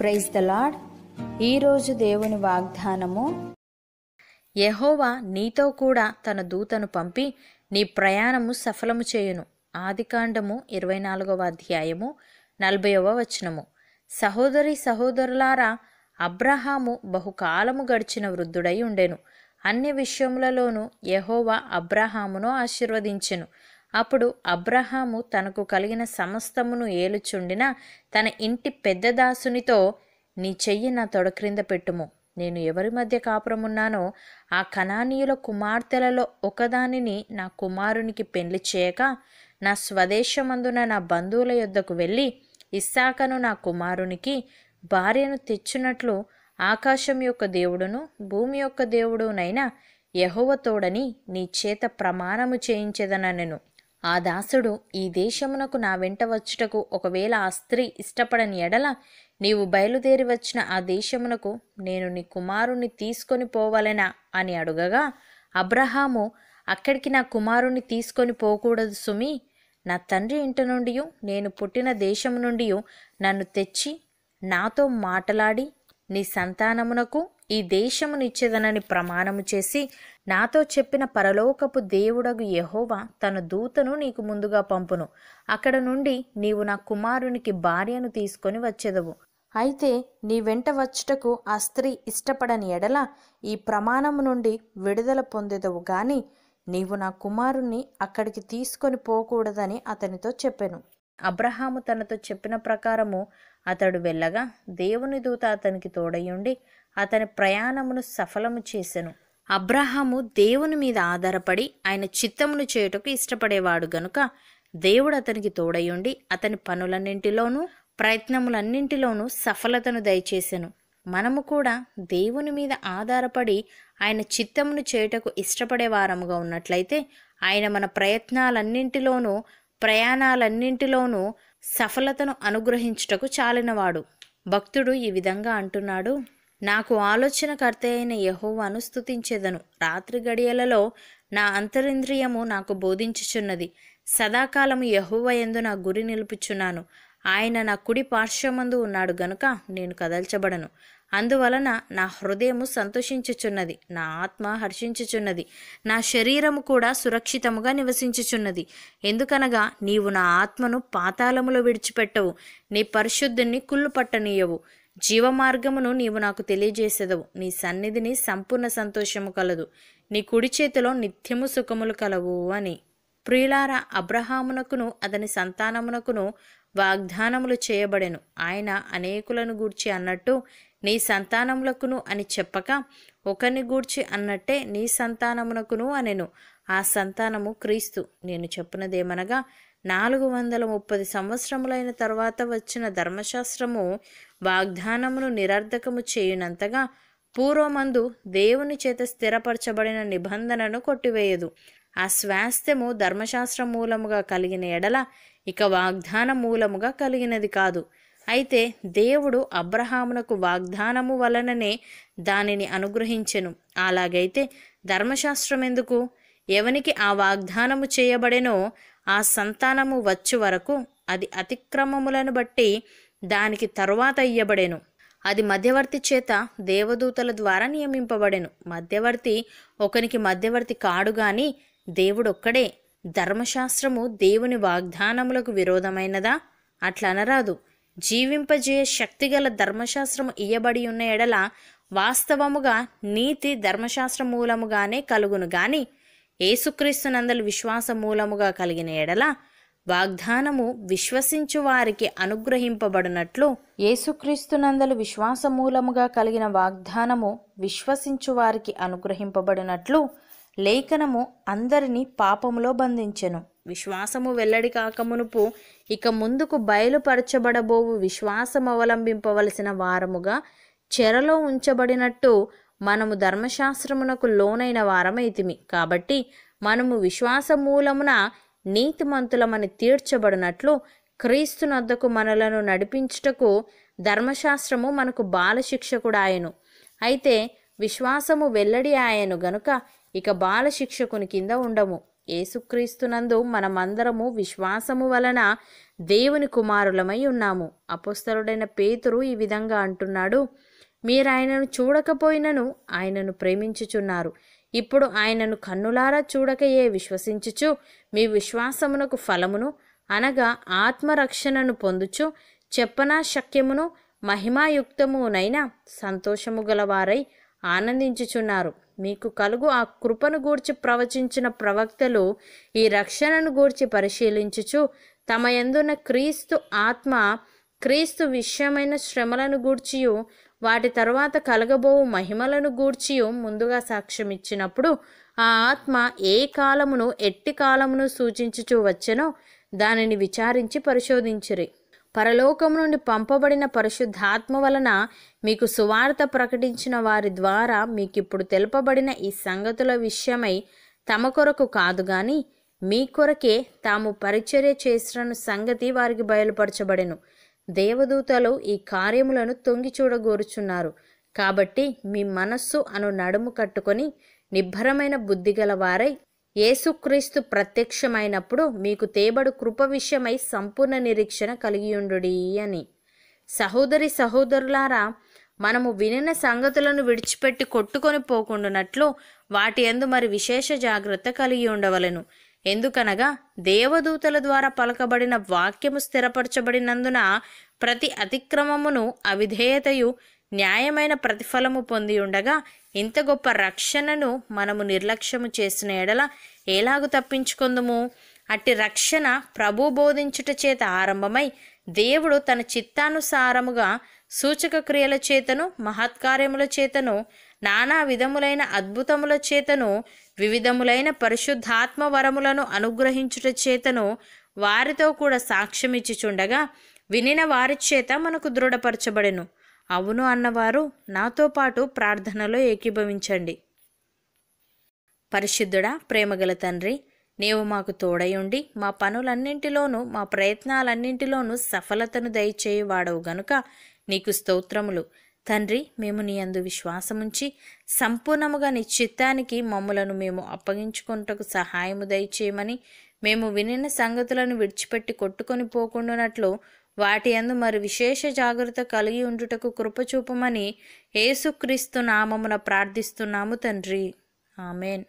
praise the lord ఈరోజు దేవుని వాగ్దానము యహోవా నీతో కూడా తన దూతను పంపి నీ ప్రయాణము సఫలము చేయును ఆదికాండము ఇరవై నాలుగవ అధ్యాయము నలభైవ వచనము సహోదరి సహోదరులారా అబ్రహాము బహుకాలము గడిచిన వృద్ధుడై ఉండెను అన్ని విషయములలోనూ యహోవా అబ్రహామును ఆశీర్వదించెను అప్పుడు అబ్రహాము తనకు కలిగిన సమస్తమును ఏలుచుండిన తన ఇంటి పెద్దదాసునితో నీ చెయ్యి నా తొడ క్రింద పెట్టుము నేను ఎవరి మధ్య కాపురమున్నానో ఆ కణానీయుల కుమార్తెలలో ఒకదానిని నా కుమారునికి పెళ్లి చేయక నా స్వదేశమందున నా బంధువుల యొద్దకు వెళ్ళి ఇస్సాకను నా కుమారునికి భార్యను తెచ్చినట్లు ఆకాశం యొక్క దేవుడును భూమి యొక్క దేవుడునైనా యహోవతోడని నీ చేత ప్రమాణము చేయించేదన నేను ఆ దాసుడు ఈ దేశమునకు నా వెంట వచ్చుటకు ఒకవేళ ఆ స్త్రీ ఇష్టపడని ఎడల నీవు బయలుదేరి వచ్చిన ఆ దేశమునకు నేను నీ కుమారుణ్ణి తీసుకొని పోవలెనా అని అడుగగా అబ్రహాము అక్కడికి నా కుమారుణ్ణి తీసుకొని పోకూడదు సుమి నా తండ్రి ఇంటి నుండి నేను పుట్టిన దేశం నుండి నన్ను తెచ్చి నాతో మాటలాడి నీ సంతానమునకు ఈ దేశమునిచ్చేదనని ప్రమాణము చేసి నాతో చెప్పిన పరలోకపు దేవుడగు యహోవా తన దూతను నీకు ముందుగా పంపును అక్కడ నుండి నీవు నా కుమారునికి భార్యను తీసుకొని వచ్చేదవు అయితే నీ వెంట వచ్చుటకు ఆ స్త్రీ ఇష్టపడని ఎడల ఈ ప్రమాణము నుండి విడుదల పొందేదవు గాని నీవు నా కుమారుణ్ణి అక్కడికి తీసుకొని పోకూడదని అతనితో చెప్పాను అబ్రహాము తనతో చెప్పిన ప్రకారము అతడు వెళ్ళగా దేవుని దూత అతనికి తోడయుండి అతని ప్రయాణమును సఫలము చేసెను అబ్రహాము దేవుని మీద ఆధారపడి ఆయన చిత్తమును చేయుటకు ఇష్టపడేవాడు గనుక దేవుడు అతనికి తోడయుండి అతని పనులన్నింటిలోనూ ప్రయత్నములన్నింటిలోనూ సఫలతను దయచేసెను మనము కూడా దేవుని మీద ఆధారపడి ఆయన చిత్తమును చేయుటకు ఇష్టపడే వారముగా ఉన్నట్లయితే ఆయన మన ప్రయత్నాలన్నింటిలోనూ ప్రయాణాలన్నింటిలోనూ సఫలతను అనుగ్రహించుటకు చాలినవాడు భక్తుడు ఈ విధంగా అంటున్నాడు నాకు ఆలోచనకర్త అయిన యహోవాను స్థుతించేదను రాత్రి గడియలలో నా అంతరింద్రియము నాకు బోధించుచున్నది సదాకాలము యహోవ ఎందు నా గురి నిలుపుచున్నాను ఆయన నా కుడి పార్శ్వమందు ఉన్నాడు గనుక నేను కదల్చబడను అందువలన నా హృదయము సంతోషించుచున్నది నా ఆత్మ హర్షించుచున్నది నా శరీరము కూడా సురక్షితముగా నివసించుచున్నది ఎందుకనగా నీవు నా ఆత్మను పాతాళములో విడిచిపెట్టవు నీ పరిశుద్ధుని కుళ్ళు పట్టనీయవు జీవమార్గమును నీవు నాకు తెలియజేసేదవు నీ సన్నిధిని సంపూర్ణ సంతోషము కలదు నీ కుడి చేతిలో నిత్యము సుఖములు కలవు అని ప్రియులార అబ్రహామునకును అతని సంతానమునకును వాగ్దానములు చేయబడెను ఆయన అనేకులను గూర్చి అన్నట్టు నీ సంతానములకును అని చెప్పక ఒకరిని గూర్చి అన్నట్టే నీ సంతానమునకును అనెను ఆ సంతానము క్రీస్తు నేను చెప్పినదేమనగా నాలుగు వందల ముప్పది సంవత్సరములైన తర్వాత వచ్చిన ధర్మశాస్త్రము వాగ్దానమును నిరర్ధకము చేయునంతగా పూర్వమందు దేవుని చేత స్థిరపరచబడిన నిబంధనను కొట్టివేయదు ఆ స్వాస్థ్యము ధర్మశాస్త్ర మూలముగా కలిగిన ఎడల ఇక వాగ్దాన మూలముగా కలిగినది కాదు అయితే దేవుడు అబ్రహామునకు వాగ్దానము వలననే దానిని అనుగ్రహించెను అలాగైతే ధర్మశాస్త్రం ఎందుకు ఎవనికి ఆ వాగ్దానము చేయబడెనో ఆ సంతానము వచ్చు వరకు అది అతిక్రమములను బట్టి దానికి తరువాత ఇయ్యబడెను అది మధ్యవర్తి చేత దేవదూతల ద్వారా నియమింపబడెను మధ్యవర్తి ఒకనికి మధ్యవర్తి కాడు గాని దేవుడొక్కడే ధర్మశాస్త్రము దేవుని వాగ్దానములకు విరోధమైనదా అట్లా అనరాదు జీవింపజేయ శక్తిగల ధర్మశాస్త్రము ఇయ్యబడి ఉన్న ఎడల వాస్తవముగా నీతి ధర్మశాస్త్ర మూలముగానే కలుగును గాని ఏసుక్రీస్తునందలు విశ్వాస మూలముగా కలిగిన ఎడల వాగ్దానము విశ్వసించు వారికి అనుగ్రహింపబడినట్లు ఏసుక్రీస్తునందలు విశ్వాస మూలముగా కలిగిన వాగ్దానము విశ్వసించు వారికి అనుగ్రహింపబడినట్లు లేఖనము అందరినీ పాపములో బంధించెను విశ్వాసము వెల్లడి కాకమునుపు ఇక ముందుకు బయలుపరచబడబోవు విశ్వాసమవలంబింపవలసిన వారముగా చెరలో ఉంచబడినట్టు మనము ధర్మశాస్త్రమునకు లోనైన వారమైతిమి కాబట్టి మనము విశ్వాసమూలమున నీతిమంతులమని తీర్చబడినట్లు క్రీస్తునద్దకు మనలను నడిపించుటకు ధర్మశాస్త్రము మనకు బాలశిక్షకుడాయను అయితే విశ్వాసము వెల్లడి ఆయను గనుక ఇక బాలశిక్షకుని కింద ఉండము ఏసుక్రీస్తునందు మనమందరము విశ్వాసము వలన దేవుని కుమారులమై ఉన్నాము అపుస్తరుడైన పేతురు ఈ విధంగా అంటున్నాడు మీరాయనను చూడకపోయినను ఆయనను ప్రేమించుచున్నారు ఇప్పుడు ఆయనను కన్నులారా చూడకయే విశ్వసించుచు మీ విశ్వాసమునకు ఫలమును అనగా ఆత్మరక్షణను పొందుచు చెప్పనా శక్యమును మహిమాయుక్తమునైన సంతోషము గలవారై ఆనందించుచున్నారు మీకు కలుగు ఆ కృపను గూర్చి ప్రవచించిన ప్రవక్తలు ఈ రక్షణను గూర్చి పరిశీలించుచు తమ ఎందున క్రీస్తు ఆత్మ క్రీస్తు విషయమైన శ్రమలను గూర్చియు వాటి తర్వాత కలగబోవు మహిమలను గూర్చి ముందుగా సాక్ష్యమిచ్చినప్పుడు ఆ ఆత్మ ఏ కాలమును ఎట్టి కాలమును సూచించుచూ వచ్చెనో దానిని విచారించి పరిశోధించిరి పరలోకం నుండి పంపబడిన పరిశుద్ధాత్మ వలన మీకు సువార్త ప్రకటించిన వారి ద్వారా మీకిప్పుడు తెలుపబడిన ఈ సంగతుల విషయమై తమ కొరకు కాదు గాని మీ కొరకే తాము పరిచర్య చేసిన సంగతి వారికి బయలుపరచబడెను దేవదూతలు ఈ కార్యములను తొంగి చూడగోరుచున్నారు కాబట్టి మీ మనస్సు అను నడుము కట్టుకొని నిబ్బరమైన బుద్ధి గలవారై యేసుక్రీస్తు ప్రత్యక్షమైనప్పుడు మీకు తేబడు కృప విషయమై సంపూర్ణ నిరీక్షణ కలిగియుండు అని సహోదరి సహోదరులారా మనము వినిన సంగతులను విడిచిపెట్టి కొట్టుకొని పోకుండానట్లు వాటి ఎందు మరి విశేష జాగ్రత్త కలిగి ఉండవలను ఎందుకనగా దేవదూతల ద్వారా పలకబడిన వాక్యము స్థిరపరచబడినందున ప్రతి అతిక్రమమును అవిధేయతయు న్యాయమైన ప్రతిఫలము పొంది ఉండగా ఇంత గొప్ప రక్షణను మనము నిర్లక్ష్యము చేసిన ఎడల ఎలాగు తప్పించుకుందుము అట్టి రక్షణ ప్రభు బోధించుట చేత ఆరంభమై దేవుడు తన చిత్తానుసారముగా సూచక క్రియల చేతను మహత్కార్యముల చేతను నానా విధములైన అద్భుతముల చేతను వివిధములైన పరిశుద్ధాత్మ వరములను అనుగ్రహించుట చేతను వారితో కూడా సాక్ష్యమిచ్చిచుండగా వినిన వారి చేత మనకు దృఢపరచబడెను అవును అన్నవారు నాతో పాటు ప్రార్థనలో ఏకీభవించండి పరిశుద్ధుడా ప్రేమగల తండ్రి నీవు మాకు తోడయుండి మా పనులన్నింటిలోనూ మా ప్రయత్నాలన్నింటిలోనూ సఫలతను దయచేయి వాడవు గనుక నీకు స్తోత్రములు తండ్రి మేము నీ అందు విశ్వాసముంచి సంపూర్ణముగా నీ చిత్తానికి మమ్మలను మేము అప్పగించుకుంటకు సహాయము దయచేయమని మేము వినిన సంగతులను విడిచిపెట్టి కొట్టుకొని పోకుండానట్లు వాటి అందు మరి విశేష జాగ్రత్త కలిగి ఉండుటకు కృపచూపమని ఏసుక్రీస్తు నామమున ప్రార్థిస్తున్నాము తండ్రి ఆమెన్